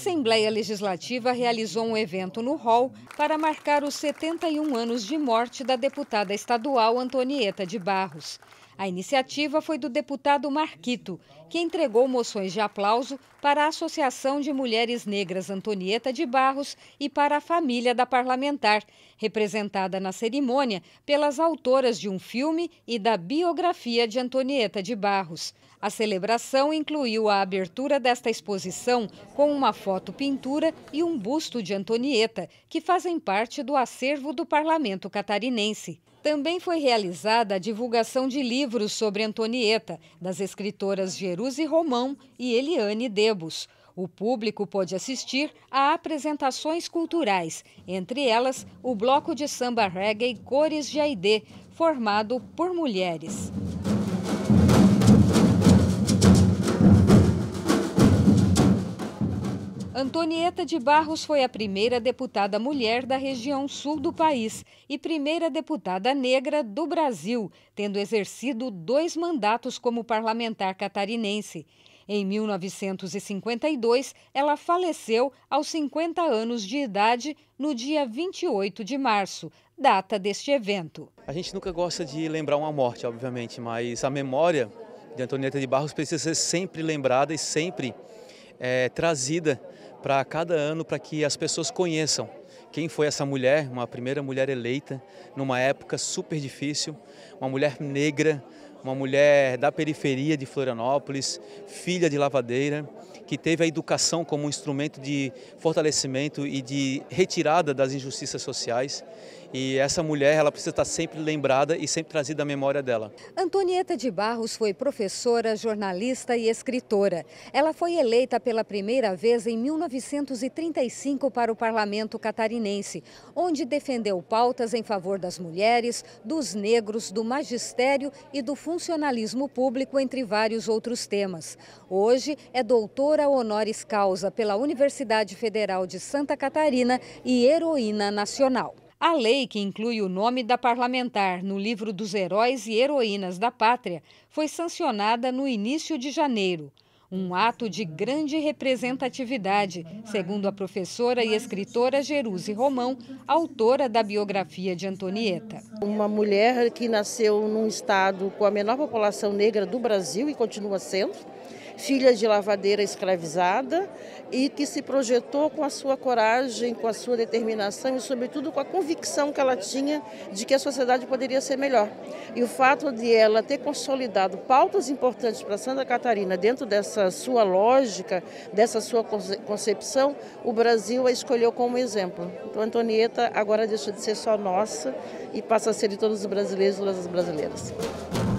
Assembleia Legislativa realizou um evento no hall para marcar os 71 anos de morte da deputada estadual Antonieta de Barros. A iniciativa foi do deputado Marquito, que entregou moções de aplauso para a Associação de Mulheres Negras Antonieta de Barros e para a família da parlamentar, representada na cerimônia pelas autoras de um filme e da biografia de Antonieta de Barros. A celebração incluiu a abertura desta exposição com uma foto-pintura e um busto de Antonieta, que fazem parte do acervo do parlamento catarinense. Também foi realizada a divulgação de livros sobre Antonieta, das escritoras Jeruse Romão e Eliane Debus. O público pôde assistir a apresentações culturais, entre elas o bloco de samba reggae Cores de Aidê, formado por mulheres. Antonieta de Barros foi a primeira deputada mulher da região sul do país e primeira deputada negra do Brasil, tendo exercido dois mandatos como parlamentar catarinense. Em 1952, ela faleceu aos 50 anos de idade no dia 28 de março, data deste evento. A gente nunca gosta de lembrar uma morte, obviamente, mas a memória de Antonieta de Barros precisa ser sempre lembrada e sempre é, trazida para cada ano para que as pessoas conheçam quem foi essa mulher, uma primeira mulher eleita numa época super difícil, uma mulher negra, uma mulher da periferia de Florianópolis, filha de lavadeira, que teve a educação como um instrumento de fortalecimento e de retirada das injustiças sociais. E essa mulher, ela precisa estar sempre lembrada e sempre trazida à memória dela. Antonieta de Barros foi professora, jornalista e escritora. Ela foi eleita pela primeira vez em 1935 para o parlamento catarinense, onde defendeu pautas em favor das mulheres, dos negros, do magistério e do funcionalismo público, entre vários outros temas. Hoje é doutora doutora honoris causa pela Universidade Federal de Santa Catarina e heroína nacional. A lei que inclui o nome da parlamentar no livro dos heróis e heroínas da pátria foi sancionada no início de janeiro. Um ato de grande representatividade, segundo a professora e escritora Jeruse Romão, autora da biografia de Antonieta. Uma mulher que nasceu num estado com a menor população negra do Brasil e continua sendo filha de lavadeira escravizada e que se projetou com a sua coragem, com a sua determinação e, sobretudo, com a convicção que ela tinha de que a sociedade poderia ser melhor. E o fato de ela ter consolidado pautas importantes para Santa Catarina dentro dessa sua lógica, dessa sua concepção, o Brasil a escolheu como exemplo. Então, Antonieta agora deixa de ser só nossa e passa a ser de todos os brasileiros e todas as brasileiras.